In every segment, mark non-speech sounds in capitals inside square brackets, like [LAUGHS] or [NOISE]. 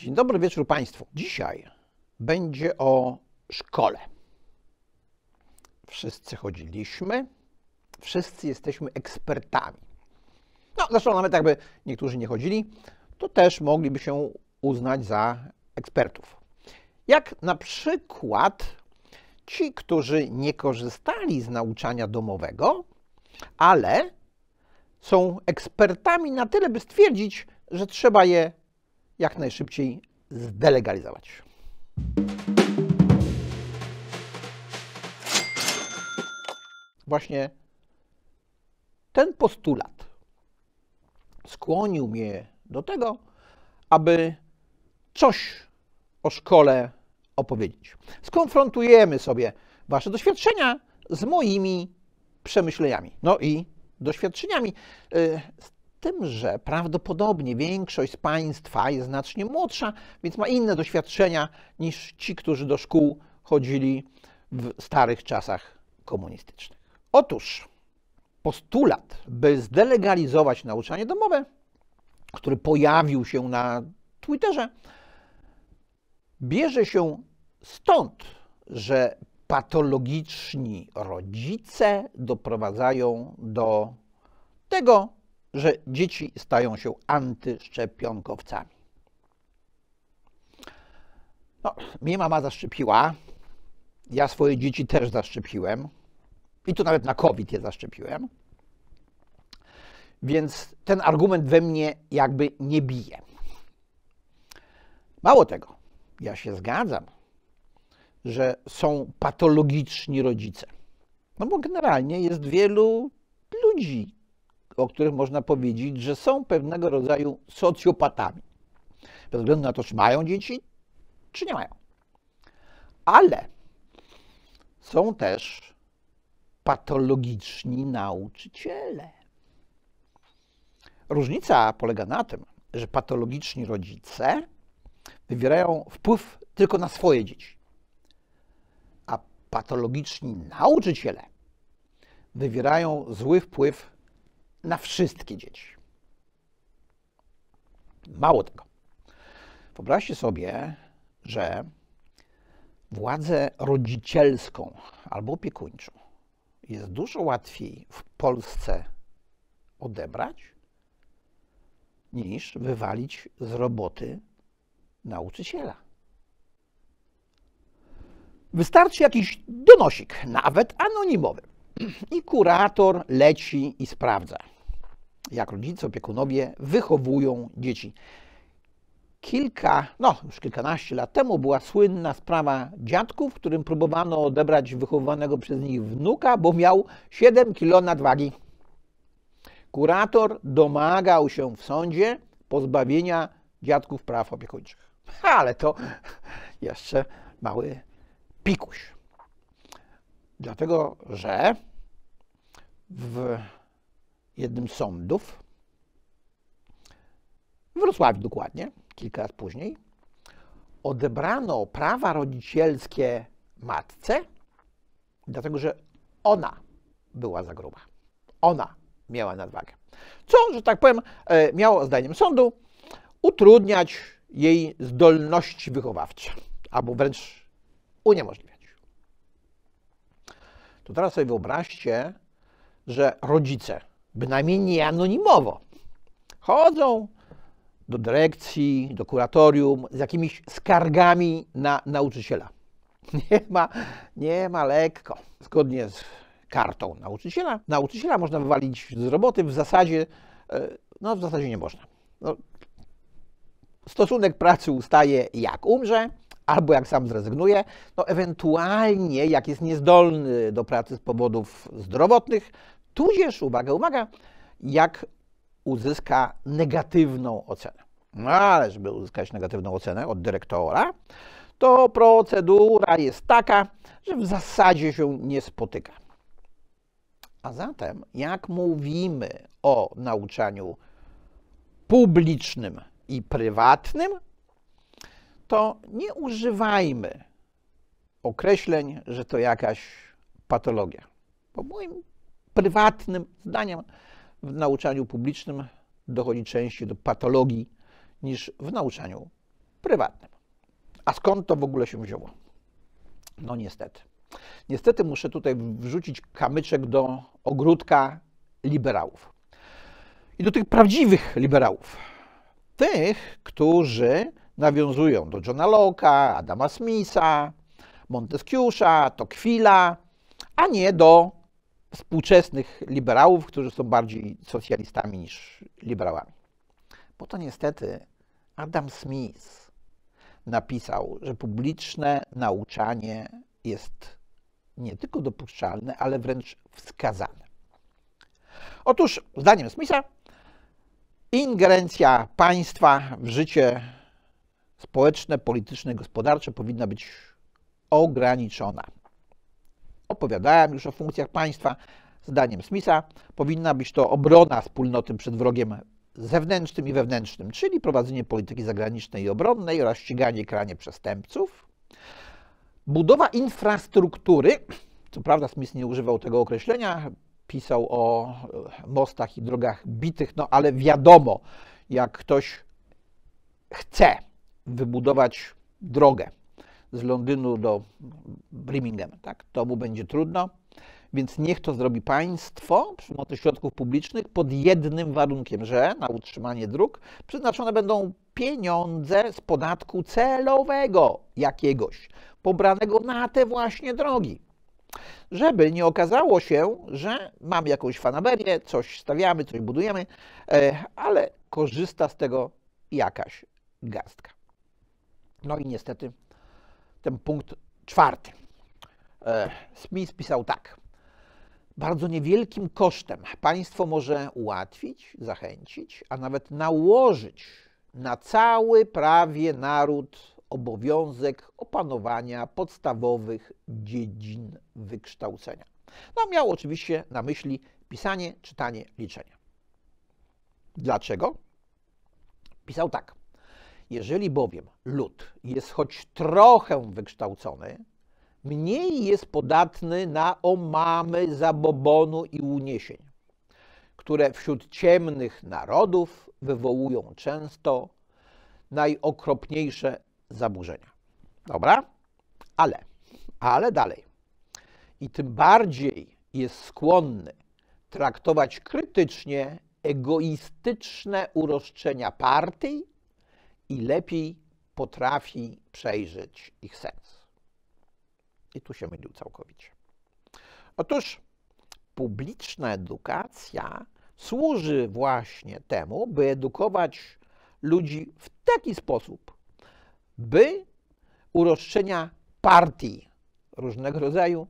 Dzień dobry wieczór Państwu. Dzisiaj będzie o szkole. Wszyscy chodziliśmy, wszyscy jesteśmy ekspertami. No, zresztą nawet jakby niektórzy nie chodzili, to też mogliby się uznać za ekspertów. Jak na przykład ci, którzy nie korzystali z nauczania domowego, ale są ekspertami na tyle, by stwierdzić, że trzeba je jak najszybciej zdelegalizować. Właśnie ten postulat skłonił mnie do tego, aby coś o szkole opowiedzieć. Skonfrontujemy sobie Wasze doświadczenia z moimi przemyśleniami. No i doświadczeniami. Y, tym, że prawdopodobnie większość z Państwa jest znacznie młodsza, więc ma inne doświadczenia niż ci, którzy do szkół chodzili w starych czasach komunistycznych. Otóż postulat, by zdelegalizować nauczanie domowe, który pojawił się na Twitterze, bierze się stąd, że patologiczni rodzice doprowadzają do tego, że dzieci stają się antyszczepionkowcami. No, mnie mama zaszczepiła, ja swoje dzieci też zaszczepiłem i tu nawet na COVID je zaszczepiłem. Więc ten argument we mnie jakby nie bije. Mało tego, ja się zgadzam, że są patologiczni rodzice. No bo generalnie jest wielu ludzi, o których można powiedzieć, że są pewnego rodzaju socjopatami. Bez względu na to, czy mają dzieci, czy nie mają. Ale są też patologiczni nauczyciele. Różnica polega na tym, że patologiczni rodzice wywierają wpływ tylko na swoje dzieci, a patologiczni nauczyciele wywierają zły wpływ na wszystkie dzieci. Mało tego. Wyobraźcie sobie, że władzę rodzicielską albo opiekuńczą jest dużo łatwiej w Polsce odebrać niż wywalić z roboty nauczyciela. Wystarczy jakiś donosik, nawet anonimowy, i kurator leci i sprawdza jak rodzice, opiekunowie wychowują dzieci. Kilka, no już kilkanaście lat temu była słynna sprawa dziadków, którym próbowano odebrać wychowanego przez nich wnuka, bo miał 7 kilo nadwagi. Kurator domagał się w sądzie pozbawienia dziadków praw opiekuńczych. Ale to jeszcze mały pikuś. Dlatego, że w jednym z sądów, w Wrocławiu dokładnie, kilka lat później, odebrano prawa rodzicielskie matce, dlatego że ona była za gruba. Ona miała nadwagę. Co, że tak powiem, e, miało zdaniem sądu utrudniać jej zdolności wychowawcze, albo wręcz uniemożliwiać. To teraz sobie wyobraźcie, że rodzice bynajmniej nie anonimowo. Chodzą do dyrekcji, do kuratorium z jakimiś skargami na nauczyciela. [LAUGHS] Nie ma, nie ma lekko. Zgodnie z kartą nauczyciela, nauczyciela można wywalić z roboty w zasadzie, e, no w zasadzie nie można. No, stosunek pracy ustaje jak umrze, albo jak sam zrezygnuje, no ewentualnie jak jest niezdolny do pracy z powodów zdrowotnych, Tudzież, uwaga, uwaga, jak uzyska negatywną ocenę. No ale, żeby uzyskać negatywną ocenę od dyrektora, to procedura jest taka, że w zasadzie się nie spotyka. A zatem, jak mówimy o nauczaniu publicznym i prywatnym, to nie używajmy określeń, że to jakaś patologia. Bo moim prywatnym zdaniem w nauczaniu publicznym dochodzi częściej do patologii niż w nauczaniu prywatnym. A skąd to w ogóle się wzięło? No niestety. Niestety muszę tutaj wrzucić kamyczek do ogródka liberałów. I do tych prawdziwych liberałów. Tych, którzy nawiązują do Johna Locke'a, Adama Smitha, Montesquieu'sza, Tocqueville'a, a nie do współczesnych liberałów, którzy są bardziej socjalistami niż liberałami. Bo to niestety Adam Smith napisał, że publiczne nauczanie jest nie tylko dopuszczalne, ale wręcz wskazane. Otóż, zdaniem Smitha, ingerencja państwa w życie społeczne, polityczne, gospodarcze powinna być ograniczona. Opowiadałem już o funkcjach państwa. Zdaniem Smitha powinna być to obrona wspólnoty przed wrogiem zewnętrznym i wewnętrznym, czyli prowadzenie polityki zagranicznej i obronnej oraz ściganie i przestępców. Budowa infrastruktury, co prawda Smith nie używał tego określenia, pisał o e, mostach i drogach bitych, no ale wiadomo, jak ktoś chce wybudować drogę z Londynu do Birmingham. Tak? To mu będzie trudno, więc niech to zrobi państwo przy pomocy środków publicznych pod jednym warunkiem, że na utrzymanie dróg przeznaczone będą pieniądze z podatku celowego jakiegoś, pobranego na te właśnie drogi. Żeby nie okazało się, że mamy jakąś fanaberię, coś stawiamy, coś budujemy, e, ale korzysta z tego jakaś garstka. No i niestety ten punkt czwarty. E, Smith pisał tak. Bardzo niewielkim kosztem państwo może ułatwić, zachęcić, a nawet nałożyć na cały prawie naród obowiązek opanowania podstawowych dziedzin wykształcenia. No, miał oczywiście na myśli pisanie, czytanie, liczenie. Dlaczego? Pisał tak. Jeżeli bowiem lud jest choć trochę wykształcony, mniej jest podatny na omamy zabobonu i uniesień, które wśród ciemnych narodów wywołują często najokropniejsze zaburzenia. Dobra? Ale, ale dalej. I tym bardziej jest skłonny traktować krytycznie egoistyczne uroszczenia partii i lepiej potrafi przejrzeć ich sens. I tu się mylił całkowicie. Otóż publiczna edukacja służy właśnie temu, by edukować ludzi w taki sposób, by uroszczenia partii różnego rodzaju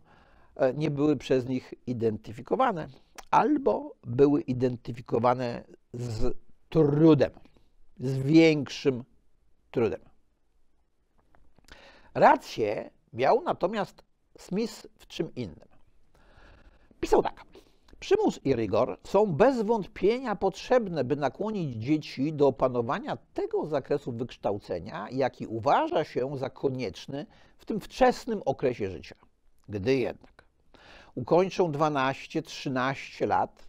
e, nie były przez nich identyfikowane albo były identyfikowane z trudem z większym trudem. Rację miał natomiast Smith w czym innym. Pisał tak. Przymus i rygor są bez wątpienia potrzebne, by nakłonić dzieci do opanowania tego zakresu wykształcenia, jaki uważa się za konieczny w tym wczesnym okresie życia. Gdy jednak ukończą 12-13 lat,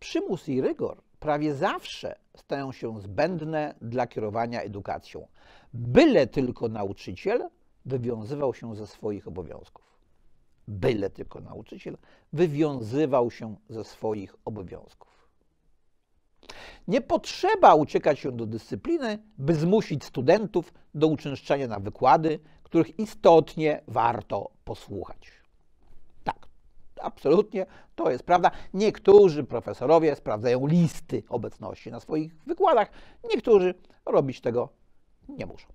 przymus i rygor prawie zawsze stają się zbędne dla kierowania edukacją. Byle tylko nauczyciel wywiązywał się ze swoich obowiązków. Byle tylko nauczyciel wywiązywał się ze swoich obowiązków. Nie potrzeba uciekać się do dyscypliny, by zmusić studentów do uczęszczania na wykłady, których istotnie warto posłuchać. Absolutnie, to jest prawda. Niektórzy profesorowie sprawdzają listy obecności na swoich wykładach, niektórzy robić tego nie muszą.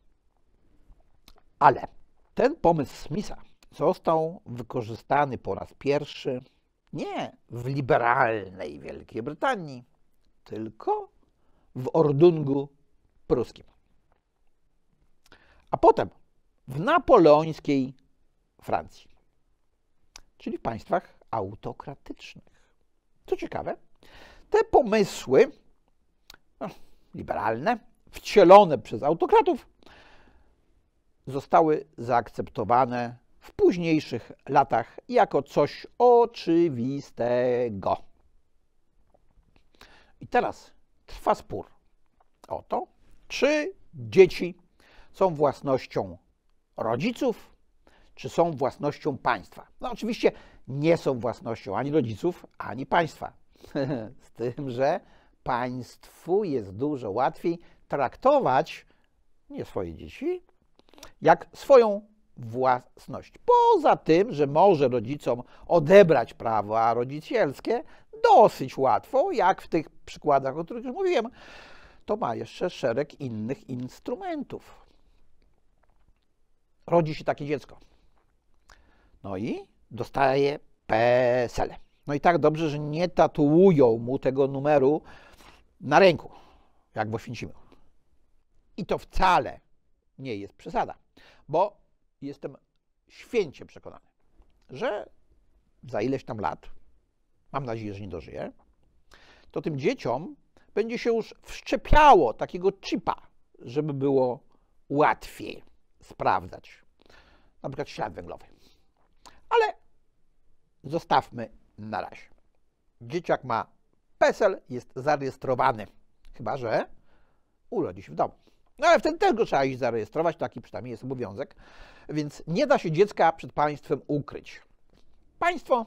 Ale ten pomysł Smitha został wykorzystany po raz pierwszy nie w liberalnej Wielkiej Brytanii, tylko w Ordungu pruskim. A potem w napoleońskiej Francji, czyli w państwach autokratycznych. Co ciekawe, te pomysły no, liberalne, wcielone przez autokratów, zostały zaakceptowane w późniejszych latach jako coś oczywistego. I teraz trwa spór o to, czy dzieci są własnością rodziców, czy są własnością państwa. No oczywiście nie są własnością ani rodziców, ani państwa. [LAUGHS] Z tym, że państwu jest dużo łatwiej traktować nie swoje dzieci, jak swoją własność. Poza tym, że może rodzicom odebrać prawa rodzicielskie dosyć łatwo, jak w tych przykładach, o których już mówiłem, to ma jeszcze szereg innych instrumentów. Rodzi się takie dziecko. No i dostaje PESEL. No i tak dobrze, że nie tatuują mu tego numeru na ręku, jak w Oświęcimiu. I to wcale nie jest przesada, bo jestem święcie przekonany, że za ileś tam lat, mam nadzieję, że nie dożyję, to tym dzieciom będzie się już wszczepiało takiego chipa, żeby było łatwiej sprawdzać na przykład ślad węglowy. Ale zostawmy na razie. Dzieciak ma PESEL, jest zarejestrowany, chyba że urodzi się w domu. No ale wtedy też go trzeba iść zarejestrować, taki przynajmniej jest obowiązek, więc nie da się dziecka przed państwem ukryć. Państwo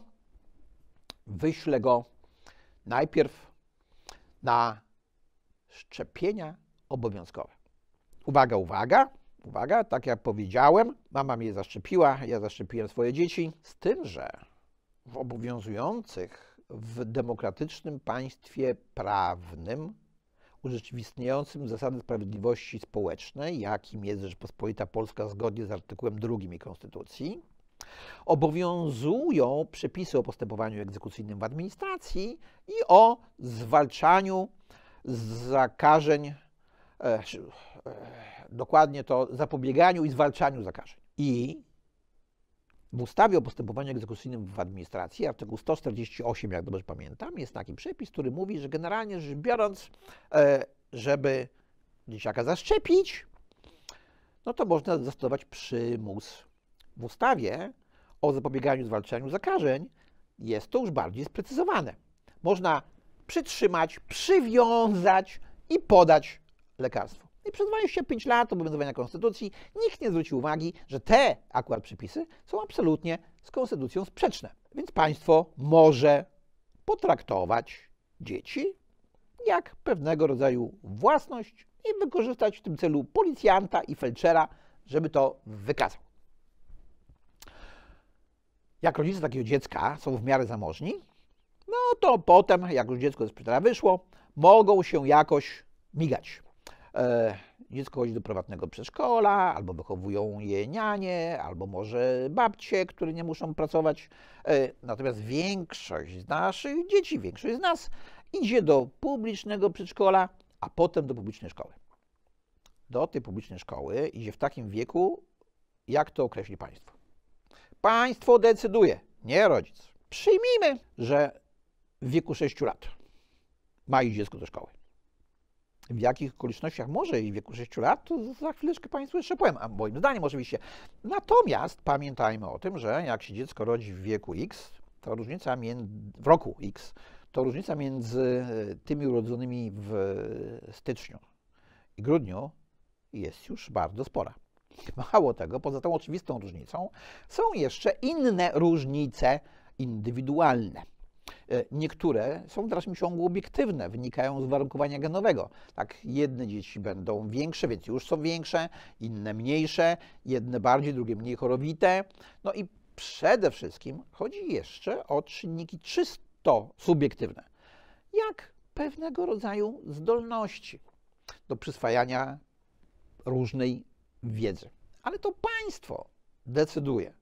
wyśle go najpierw na szczepienia obowiązkowe. Uwaga, uwaga, uwaga, tak jak powiedziałem, mama mnie zaszczepiła, ja zaszczepiłem swoje dzieci, z tym, że w obowiązujących w demokratycznym państwie prawnym urzeczywistniającym zasady sprawiedliwości społecznej, jakim jest Rzeczpospolita Polska zgodnie z artykułem 2 Konstytucji, obowiązują przepisy o postępowaniu egzekucyjnym w administracji i o zwalczaniu zakażeń, e, e, dokładnie to zapobieganiu i zwalczaniu zakażeń. I w ustawie o postępowaniu egzekucyjnym w administracji, artykuł 148, jak dobrze pamiętam, jest taki przepis, który mówi, że generalnie rzecz biorąc, e, żeby dzieciaka zaszczepić, no to można zastosować przymus. W ustawie o zapobieganiu zwalczaniu zakażeń jest to już bardziej sprecyzowane. Można przytrzymać, przywiązać i podać lekarstwo. No i przez 25 lat obowiązywania konstytucji nikt nie zwrócił uwagi, że te akurat przepisy są absolutnie z konstytucją sprzeczne. Więc państwo może potraktować dzieci jak pewnego rodzaju własność i wykorzystać w tym celu policjanta i felczera, żeby to wykazał. Jak rodzice takiego dziecka są w miarę zamożni, no to potem, jak już dziecko z szpitala wyszło, mogą się jakoś migać dziecko chodzi do prywatnego przedszkola, albo wychowują je nianie, albo może babcie, które nie muszą pracować. E, natomiast większość z naszych dzieci, większość z nas idzie do publicznego przedszkola, a potem do publicznej szkoły. Do tej publicznej szkoły idzie w takim wieku, jak to określi państwo. Państwo decyduje, nie rodzic. Przyjmijmy, że w wieku 6 lat ma iść dziecko do szkoły w jakich okolicznościach może i w wieku 6 lat, to za chwileczkę Państwu jeszcze powiem, a moim zdaniem oczywiście. Natomiast pamiętajmy o tym, że jak się dziecko rodzi w wieku X, to różnica między, w roku X, to różnica między e, tymi urodzonymi w styczniu i grudniu jest już bardzo spora. [LAUGHS] Mało tego, poza tą oczywistą różnicą, są jeszcze inne różnice indywidualne. E, niektóre są w dalszym ciągu obiektywne, wynikają z warunkowania genowego. Tak, jedne dzieci będą większe, więc już są większe, inne mniejsze, jedne bardziej, drugie mniej chorowite. No i przede wszystkim chodzi jeszcze o czynniki czysto subiektywne, jak pewnego rodzaju zdolności do przyswajania różnej wiedzy. Ale to państwo decyduje,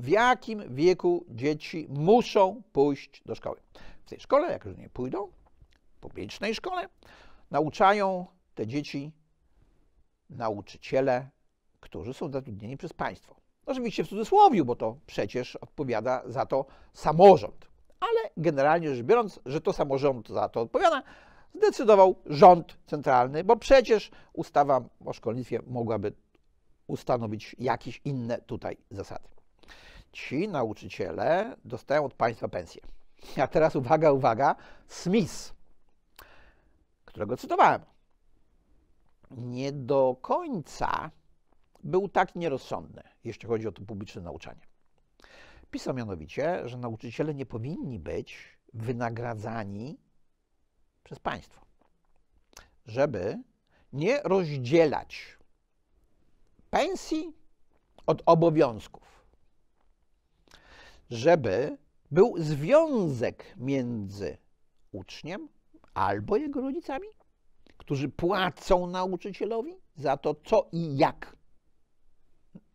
w jakim wieku dzieci muszą pójść do szkoły. W tej szkole, jak już nie pójdą, w publicznej szkole, nauczają te dzieci nauczyciele, którzy są zatrudnieni przez państwo. Oczywiście w cudzysłowie, bo to przecież odpowiada za to samorząd. Ale generalnie rzecz biorąc, że to samorząd za to odpowiada, zdecydował rząd centralny, bo przecież ustawa o szkolnictwie mogłaby ustanowić jakieś inne tutaj zasady. Ci nauczyciele dostają od państwa pensję. A teraz uwaga, uwaga, Smith, którego cytowałem, nie do końca był tak nierozsądny, jeśli chodzi o to publiczne nauczanie. Pisał mianowicie, że nauczyciele nie powinni być wynagradzani przez państwo, żeby nie rozdzielać pensji od obowiązków żeby był związek między uczniem albo jego rodzicami, którzy płacą nauczycielowi za to, co i jak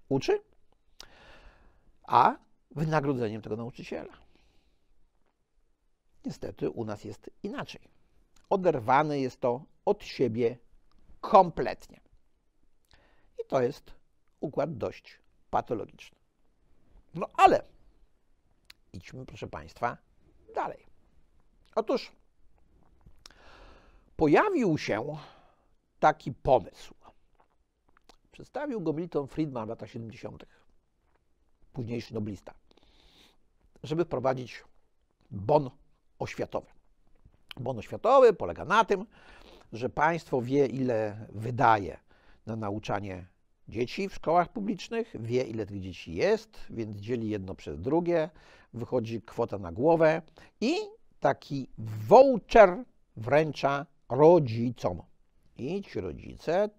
uczy, a wynagrodzeniem tego nauczyciela. Niestety u nas jest inaczej. Oderwane jest to od siebie kompletnie. I to jest układ dość patologiczny. No ale idźmy, proszę Państwa, dalej. Otóż pojawił się taki pomysł. Przedstawił go Milton Friedman w latach 70., późniejszy noblista, żeby wprowadzić bon oświatowy. Bon oświatowy polega na tym, że państwo wie, ile wydaje na nauczanie dzieci w szkołach publicznych, wie ile tych dzieci jest, więc dzieli jedno przez drugie, wychodzi kwota na głowę i taki voucher wręcza rodzicom. I ci rodzice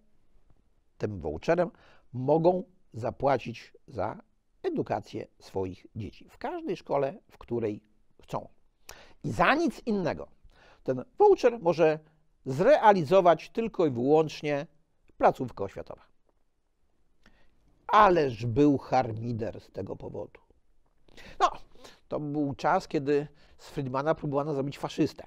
tym voucherem mogą zapłacić za edukację swoich dzieci w każdej szkole, w której chcą. I za nic innego. Ten voucher może zrealizować tylko i wyłącznie placówka oświatowa. Ależ był harmider z tego powodu. No, to był czas, kiedy z Friedmana próbowano zrobić faszystę.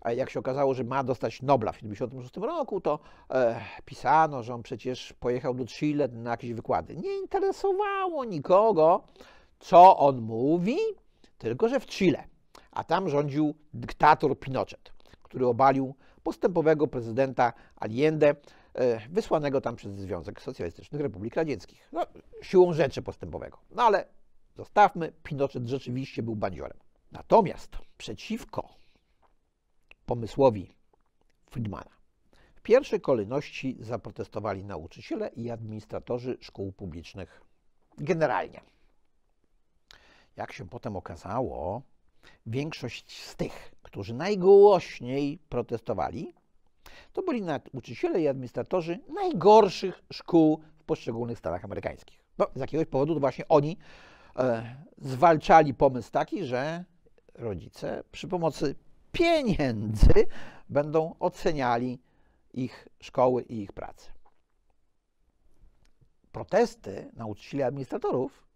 A jak się okazało, że ma dostać Nobla w 1976 roku, to e, pisano, że on przecież pojechał do Chile na jakieś wykłady. Nie interesowało nikogo, co on mówi, tylko że w Chile. A tam rządził dyktator Pinochet, który obalił postępowego prezydenta Allende, E, wysłanego tam przez Związek Socjalistycznych Republik Radzieckich. No, siłą rzeczy postępowego. No ale zostawmy, Pinochet rzeczywiście był bandziorem. Natomiast przeciwko pomysłowi Friedmana w pierwszej kolejności zaprotestowali nauczyciele i administratorzy szkół publicznych generalnie. Jak się potem okazało, większość z tych, którzy najgłośniej protestowali, to byli nauczyciele i administratorzy najgorszych szkół w poszczególnych stanach amerykańskich. No, z jakiegoś powodu to właśnie oni e, zwalczali pomysł taki, że rodzice przy pomocy pieniędzy będą oceniali ich szkoły i ich pracę. Protesty nauczycieli administratorów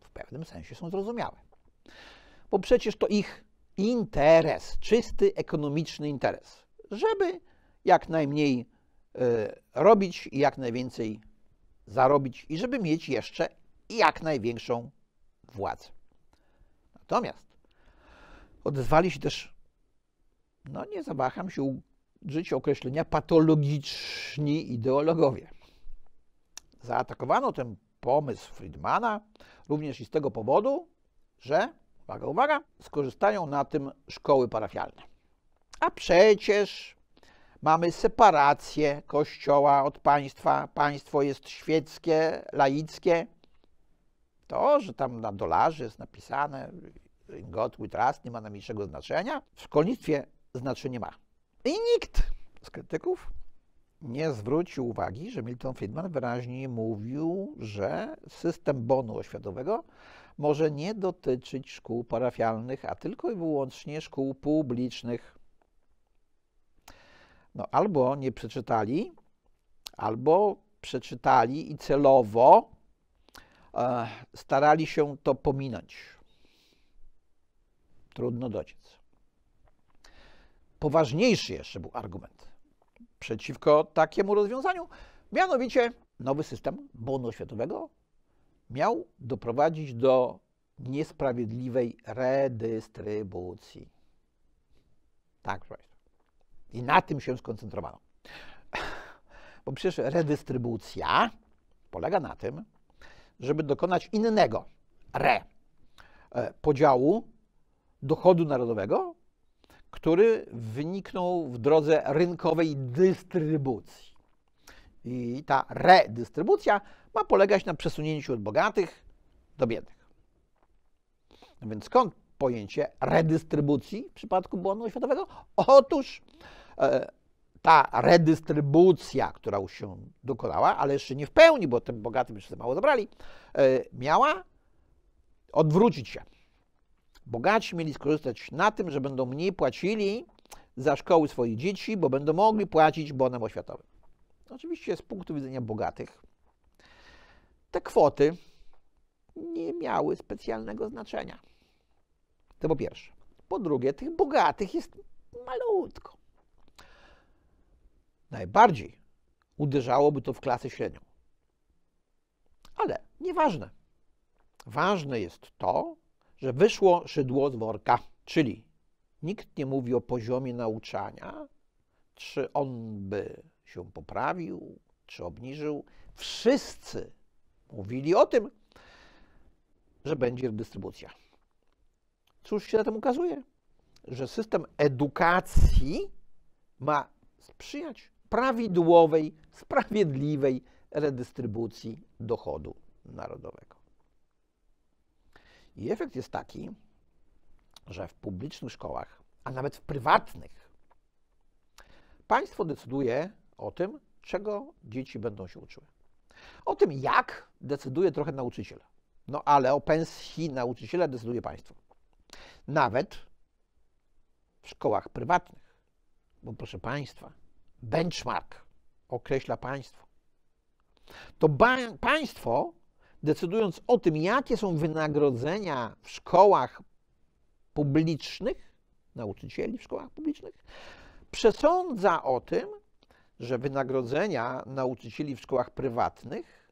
w pewnym sensie są zrozumiałe, bo przecież to ich interes, czysty ekonomiczny interes, żeby jak najmniej e, robić i jak najwięcej zarobić i żeby mieć jeszcze jak największą władzę. Natomiast odezwali się też, no nie zawaham się użyć określenia patologiczni ideologowie. Zaatakowano ten pomysł Friedmana również i z tego powodu, że, uwaga, uwaga, skorzystają na tym szkoły parafialne. A przecież Mamy separację Kościoła od państwa. Państwo jest świeckie, laickie. To, że tam na dolarze jest napisane God with us nie ma najmniejszego znaczenia, w szkolnictwie znaczenia ma. I nikt z krytyków nie zwrócił uwagi, że Milton Friedman wyraźnie mówił, że system bonu oświatowego może nie dotyczyć szkół parafialnych, a tylko i wyłącznie szkół publicznych. No, albo nie przeczytali, albo przeczytali i celowo e, starali się to pominąć. Trudno dociec. Poważniejszy jeszcze był argument przeciwko takiemu rozwiązaniu, mianowicie nowy system bonu światowego miał doprowadzić do niesprawiedliwej redystrybucji. Tak, proszę. I na tym się skoncentrowano. [LAUGHS] Bo przecież redystrybucja polega na tym, żeby dokonać innego re e, podziału dochodu narodowego, który wyniknął w drodze rynkowej dystrybucji. I ta redystrybucja ma polegać na przesunięciu od bogatych do biednych. No więc skąd pojęcie redystrybucji w przypadku bonu oświatowego? Otóż e, ta redystrybucja, która już się dokonała, ale jeszcze nie w pełni, bo tym bogatym jeszcze mało zabrali, e, miała odwrócić się. Bogaci mieli skorzystać na tym, że będą mniej płacili za szkoły swoich dzieci, bo będą mogli płacić bonem oświatowym. Oczywiście z punktu widzenia bogatych te kwoty nie miały specjalnego znaczenia. To po pierwsze. Po drugie, tych bogatych jest malutko. Najbardziej uderzałoby to w klasę średnią. Ale nieważne. Ważne jest to, że wyszło szydło z worka, czyli nikt nie mówi o poziomie nauczania, czy on by się poprawił, czy obniżył. Wszyscy mówili o tym, że będzie dystrybucja. Cóż się na tym ukazuje? Że system edukacji ma sprzyjać prawidłowej, sprawiedliwej redystrybucji dochodu narodowego. I efekt jest taki, że w publicznych szkołach, a nawet w prywatnych, państwo decyduje o tym, czego dzieci będą się uczyły. O tym, jak decyduje trochę nauczyciel. No ale o pensji nauczyciela decyduje państwo nawet w szkołach prywatnych. Bo proszę Państwa, benchmark określa państwo. To państwo, decydując o tym, jakie są wynagrodzenia w szkołach publicznych, nauczycieli w szkołach publicznych, przesądza o tym, że wynagrodzenia nauczycieli w szkołach prywatnych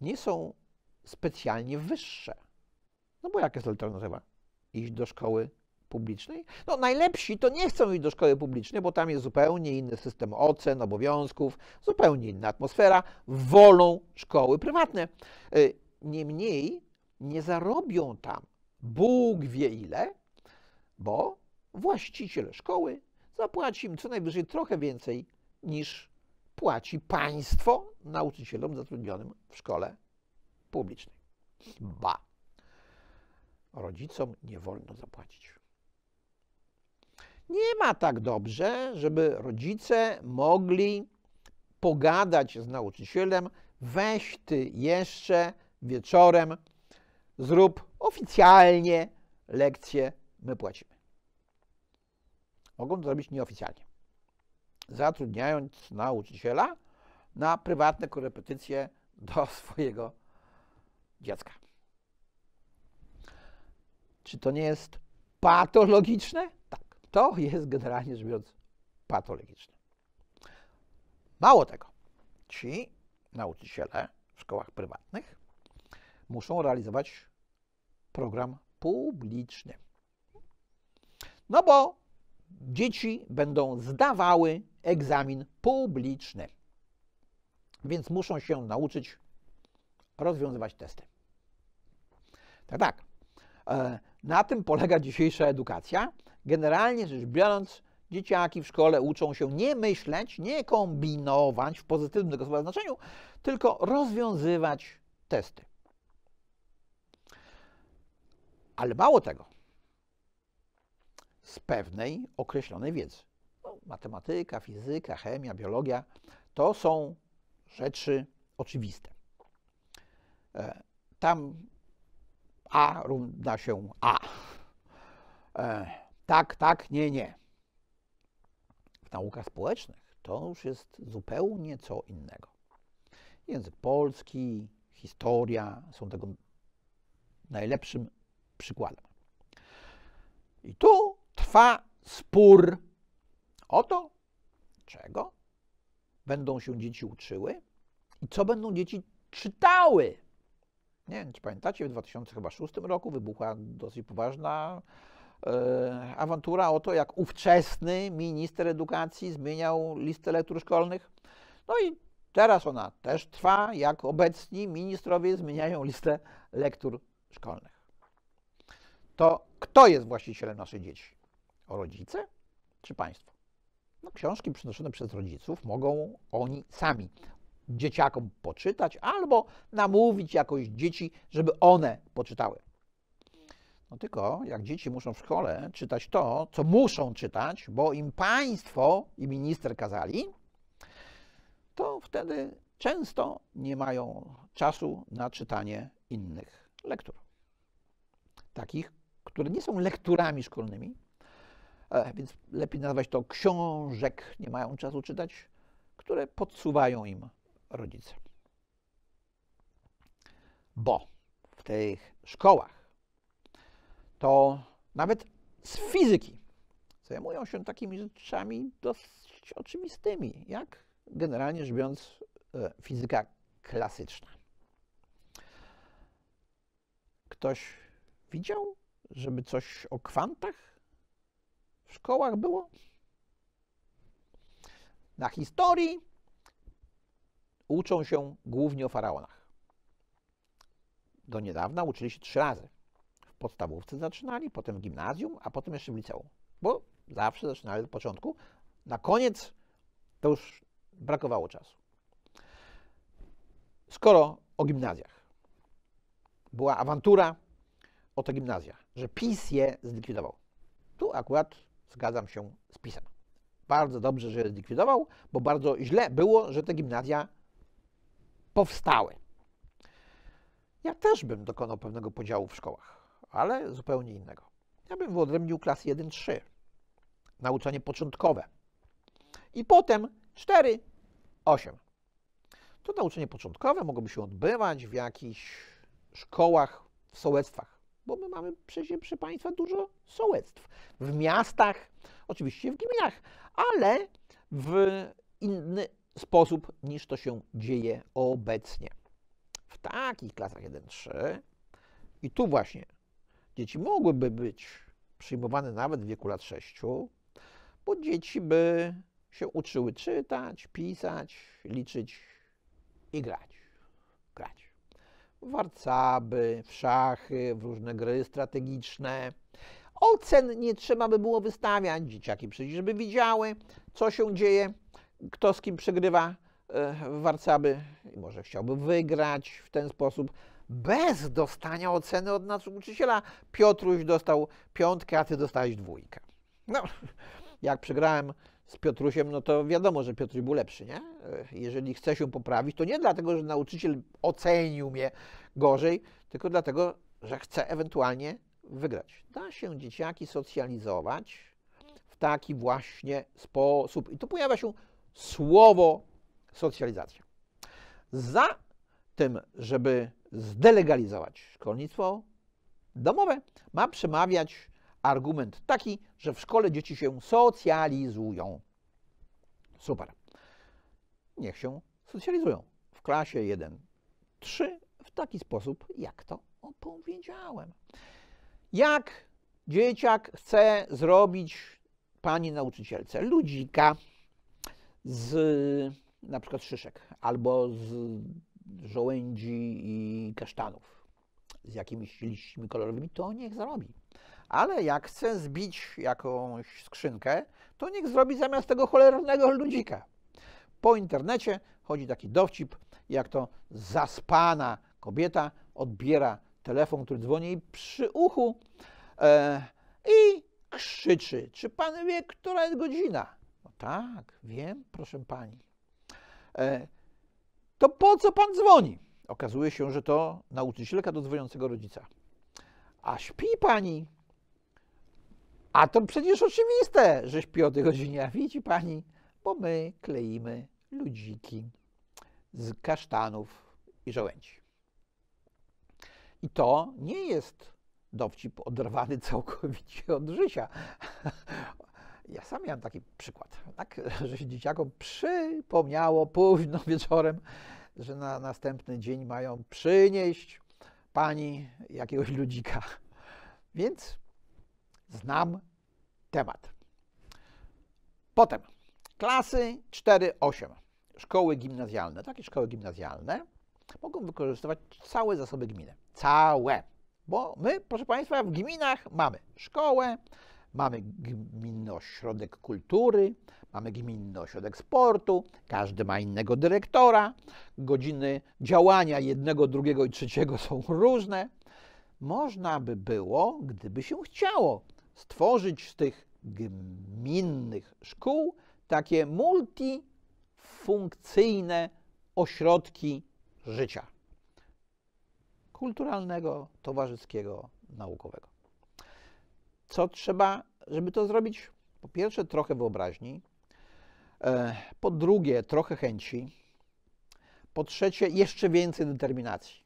nie są specjalnie wyższe. No bo jaka jest alternatywa? iść do szkoły publicznej? No najlepsi to nie chcą iść do szkoły publicznej, bo tam jest zupełnie inny system ocen, obowiązków, zupełnie inna atmosfera, wolą szkoły prywatne. Y, niemniej nie zarobią tam Bóg wie ile, bo właściciel szkoły zapłaci im co najwyżej trochę więcej niż płaci państwo nauczycielom zatrudnionym w szkole publicznej. Ba, rodzicom nie wolno zapłacić. Nie ma tak dobrze, żeby rodzice mogli pogadać z nauczycielem, weź ty jeszcze wieczorem, zrób oficjalnie lekcję, my płacimy. Mogą to zrobić nieoficjalnie, zatrudniając nauczyciela na prywatne korepetycje do [LAUGHS] swojego dziecka. Czy to nie jest patologiczne? Tak, to jest generalnie rzecz biorąc patologiczne. Mało tego, ci nauczyciele w szkołach prywatnych muszą realizować program publiczny. No bo dzieci będą zdawały egzamin publiczny, więc muszą się nauczyć rozwiązywać testy. Tak, tak. E, na tym polega dzisiejsza edukacja. Generalnie rzecz biorąc, dzieciaki w szkole uczą się nie myśleć, nie kombinować w pozytywnym tego słowa znaczeniu, tylko rozwiązywać testy. Ale mało tego, z pewnej określonej wiedzy. No, matematyka, fizyka, chemia, biologia to są rzeczy oczywiste. E, tam a równa się A. E, tak, tak, nie, nie. W naukach społecznych to już jest zupełnie co innego. Język polski, historia są tego najlepszym przykładem. I tu trwa spór o to, czego będą się dzieci uczyły i co będą dzieci czytały nie czy pamiętacie, w 2006 roku wybuchła dosyć poważna e, awantura o to, jak ówczesny minister edukacji zmieniał listę lektur szkolnych. No i teraz ona też trwa, jak obecni ministrowie zmieniają listę lektur szkolnych. To kto jest właścicielem naszych dzieci? Rodzice czy państwo? No, książki przynoszone przez rodziców mogą oni sami dzieciakom poczytać albo namówić jakoś dzieci, żeby one poczytały. No tylko jak dzieci muszą w szkole czytać to, co muszą czytać, bo im państwo i minister kazali, to wtedy często nie mają czasu na czytanie innych lektur. Takich, które nie są lekturami szkolnymi, e, więc lepiej nazwać to książek, nie mają czasu czytać, które podsuwają im rodzice. Bo w tych szkołach to nawet z fizyki zajmują się takimi rzeczami dość oczywistymi, jak generalnie rzecz biorąc e, fizyka klasyczna. Ktoś widział, żeby coś o kwantach w szkołach było? Na historii uczą się głównie o faraonach. Do niedawna uczyli się trzy razy. W podstawówce zaczynali, potem w gimnazjum, a potem jeszcze w liceum. Bo zawsze zaczynali od początku. Na koniec to już brakowało czasu. Skoro o gimnazjach. Była awantura o te gimnazja, że PiS je zlikwidował. Tu akurat zgadzam się z PiSem. Bardzo dobrze, że je zlikwidował, bo bardzo źle było, że te gimnazja powstały. Ja też bym dokonał pewnego podziału w szkołach, ale zupełnie innego. Ja bym wyodrębnił klas 1-3, nauczanie początkowe. I potem 4, 8. To nauczanie początkowe mogłoby się odbywać w jakichś szkołach, w sołectwach, bo my mamy przecież przy Państwa dużo sołectw. W miastach, oczywiście w gminach, ale w inny, sposób niż to się dzieje obecnie. W takich klasach 1-3 i tu właśnie dzieci mogłyby być przyjmowane nawet w wieku lat 6, bo dzieci by się uczyły czytać, pisać, liczyć i grać. Grać. Warcaby, w szachy, w różne gry strategiczne. Ocen nie trzeba by było wystawiać, dzieciaki przecież by widziały, co się dzieje kto z kim przegrywa e, w Warcaby, może chciałby wygrać w ten sposób, bez dostania oceny od nauczyciela. Piotruś dostał piątkę, a ty dostałeś dwójkę. No, jak przegrałem z Piotrusiem, no to wiadomo, że Piotruś był lepszy, nie? E, jeżeli chce się poprawić, to nie dlatego, że nauczyciel ocenił mnie gorzej, tylko dlatego, że chce ewentualnie wygrać. Da się dzieciaki socjalizować w taki właśnie sposób. I tu pojawia się słowo socjalizacja. Za tym, żeby zdelegalizować szkolnictwo domowe, ma przemawiać argument taki, że w szkole dzieci się socjalizują. Super. Niech się socjalizują. W klasie 1-3 w taki sposób, jak to opowiedziałem. Jak dzieciak chce zrobić pani nauczycielce ludzika, z na przykład szyszek albo z żołędzi i kasztanów z jakimiś liśćmi kolorowymi, to niech zarobi. Ale jak chce zbić jakąś skrzynkę, to niech zrobi zamiast tego cholernego ludzika. Po internecie chodzi taki dowcip, jak to zaspana kobieta odbiera telefon, który dzwoni przy uchu e, i krzyczy, czy pan wie, która jest godzina? No tak, wiem, proszę pani. E, to po co pan dzwoni? Okazuje się, że to nauczycielka do dzwoniącego rodzica. A śpi pani? A to przecież oczywiste, że śpi o tej godzinie. A widzi pani, bo my kleimy ludziki z kasztanów i żołędzi. I to nie jest dowcip oderwany [LAUGHS] całkowicie od życia, ja sam miałem taki przykład, tak, że się dzieciakom przypomniało późno [LAUGHS] wieczorem, że na następny dzień mają przynieść pani jakiegoś ludzika. Więc znam temat. Potem klasy 4-8, szkoły gimnazjalne. Takie szkoły gimnazjalne mogą wykorzystywać całe zasoby gminy. Całe. Bo my, proszę Państwa, w gminach mamy szkołę, Mamy gminny ośrodek kultury, mamy gminny ośrodek sportu, każdy ma innego dyrektora, godziny działania jednego, drugiego i trzeciego są różne. Można by było, gdyby się chciało, stworzyć z tych gminnych szkół takie multifunkcyjne ośrodki życia kulturalnego, towarzyskiego, naukowego co trzeba, żeby to zrobić? Po pierwsze, trochę wyobraźni, e, po drugie, trochę chęci, po trzecie, jeszcze więcej determinacji.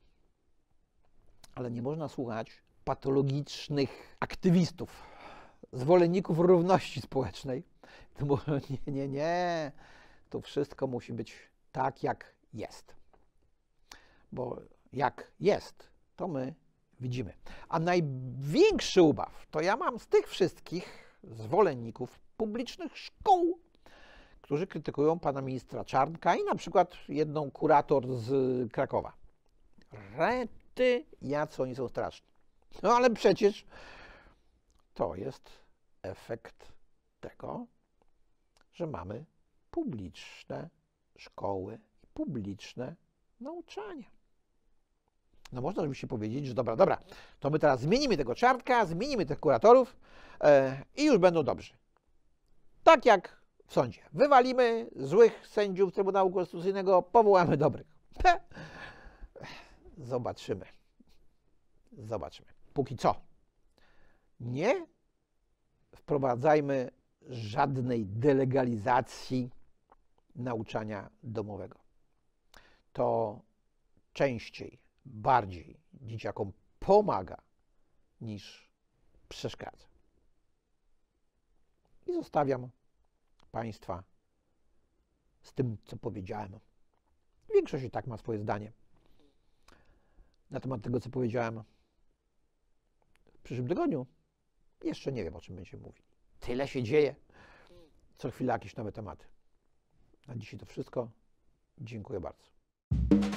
Ale nie można słuchać patologicznych aktywistów, zwolenników równości społecznej. [LAUGHS] nie, nie, nie. To wszystko musi być tak, jak jest. Bo jak jest, to my widzimy. A największy ubaw to ja mam z tych wszystkich zwolenników publicznych szkół, którzy krytykują pana ministra Czarnka i na przykład jedną kurator z Krakowa. Rety, jacy oni są straszni. No ale przecież to jest efekt tego, że mamy publiczne szkoły i publiczne nauczanie no można by się powiedzieć, że dobra, dobra, to my teraz zmienimy tego czartka, zmienimy tych kuratorów e, i już będą dobrzy. Tak jak w sądzie. Wywalimy złych sędziów Trybunału Konstytucyjnego, powołamy dobrych. Zobaczymy. Zobaczymy. Póki co. Nie wprowadzajmy żadnej delegalizacji nauczania domowego. To częściej bardziej dzieciakom pomaga niż przeszkadza. I zostawiam Państwa z tym, co powiedziałem. Większość i tak ma swoje zdanie na temat tego, co powiedziałem. W przyszłym tygodniu jeszcze nie wiem, o czym będziemy mówić Tyle się dzieje. Co chwila jakieś nowe tematy. Na dzisiaj to wszystko. Dziękuję bardzo.